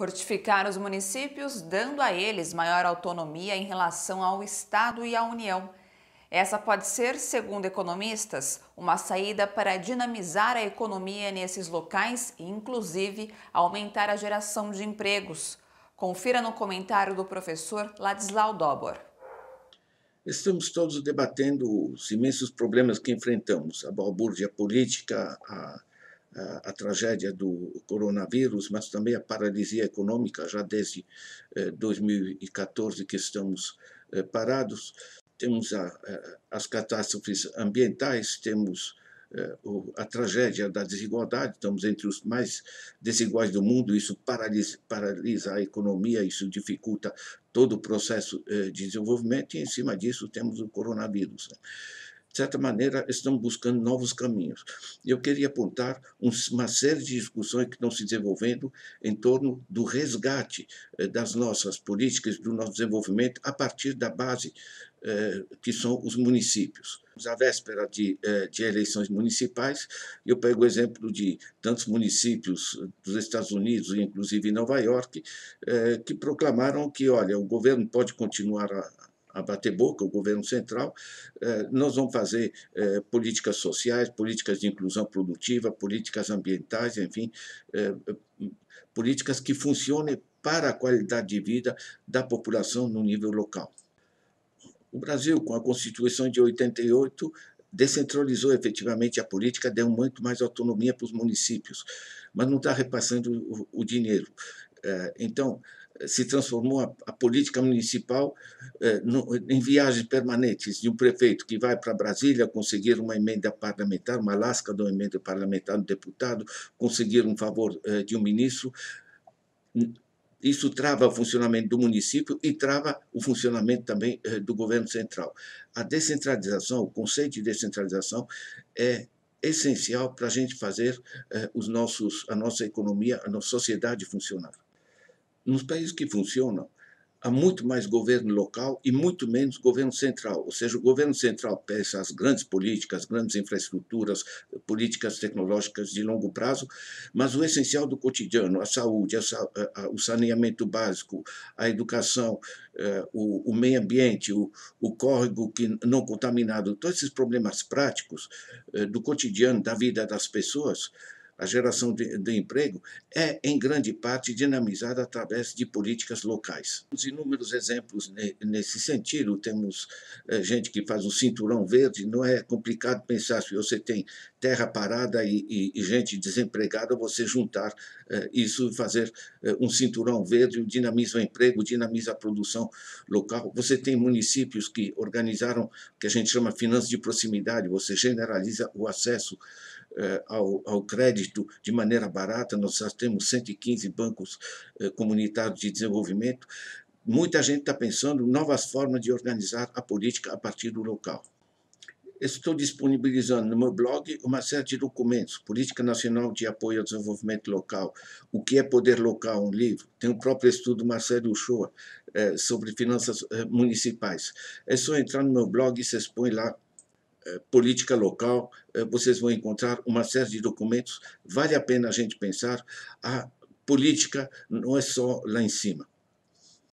Fortificar os municípios, dando a eles maior autonomia em relação ao Estado e à União. Essa pode ser, segundo economistas, uma saída para dinamizar a economia nesses locais e, inclusive, aumentar a geração de empregos. Confira no comentário do professor Ladislau Dobor. Estamos todos debatendo os imensos problemas que enfrentamos: a balbúrdia política, a a, tragédia do coronavírus, mas também a paralisia econômica, já desde 2014 eh, que estamos eh, parados. Temos a, as catástrofes ambientais, temos eh, a tragédia da desigualdade, estamos entre os mais desiguais do mundo, isso paralisa, paralisa a economia, isso dificulta todo o processo de desenvolvimento, e em cima disso temos o coronavírus. Né? de certa maneira, estão buscando novos caminhos. Eu queria apontar uma série de discussões que estão se desenvolvendo em torno do resgate eh, das nossas políticas, do nosso desenvolvimento, a partir da base eh, que são os municípios. À véspera de, eh, de eleições municipais, eu pego o exemplo de tantos municípios dos Estados Unidos, inclusive em Nova York, que proclamaram que, olha, o governo pode continuar a a bater boca, o governo central, eh, nós vamos fazer eh, políticas sociais, políticas de inclusão produtiva, políticas ambientais, enfim, eh, políticas que funcionem para a qualidade de vida da população no nível local. O Brasil, com a Constituição de 88, descentralizou efetivamente a política, deu muito mais autonomia para os municípios, mas não está repassando o, dinheiro. então, se transformou a, a política municipal eh, no, em viagens permanentes de um prefeito que vai para Brasília conseguir uma emenda parlamentar, uma lasca de uma emenda parlamentar do deputado, conseguir um favor eh, de um ministro. Isso trava o funcionamento do município e trava o funcionamento também eh, do governo central. A descentralização, o conceito de descentralização é essencial para a gente fazer eh, os nossos, a nossa economia, a nossa sociedade funcionar. Nos países que funcionam, há muito mais governo local e muito menos governo central. Ou seja, o governo central peça as grandes políticas, grandes infraestruturas, políticas tecnológicas de longo prazo, mas o essencial do cotidiano, a saúde, a, a, o saneamento básico, a educação, eh, o, o, meio ambiente, o, o córrego que não contaminado, todos esses problemas práticos eh, do cotidiano, da vida das pessoas, a geração de, de, emprego é, em grande parte, dinamizada através de políticas locais. Temos inúmeros exemplos nesse sentido. Temos é, gente que faz um cinturão verde. Não é complicado pensar se você tem terra parada e, e, e gente desempregada, você juntar é, isso e fazer é, um cinturão verde, dinamiza o emprego, dinamiza a produção local. Você tem municípios que organizaram o que a gente chama finanças de proximidade, você generaliza o acesso é, ao, ao crédito de maneira barata, nós já temos 115 bancos é, comunitários de desenvolvimento. Muita gente está pensando novas formas de organizar a política a partir do local. Estou disponibilizando no meu blog uma série de documentos, Política Nacional de Apoio ao Desenvolvimento Local, O que é Poder Local, um livro. Tem o próprio estudo Marcelo Uchoa é, sobre finanças municipais. É só entrar no meu blog e se expõe lá eh, política local, eh, vocês vão encontrar uma série de documentos. Vale a pena a gente pensar a política não é só lá em cima.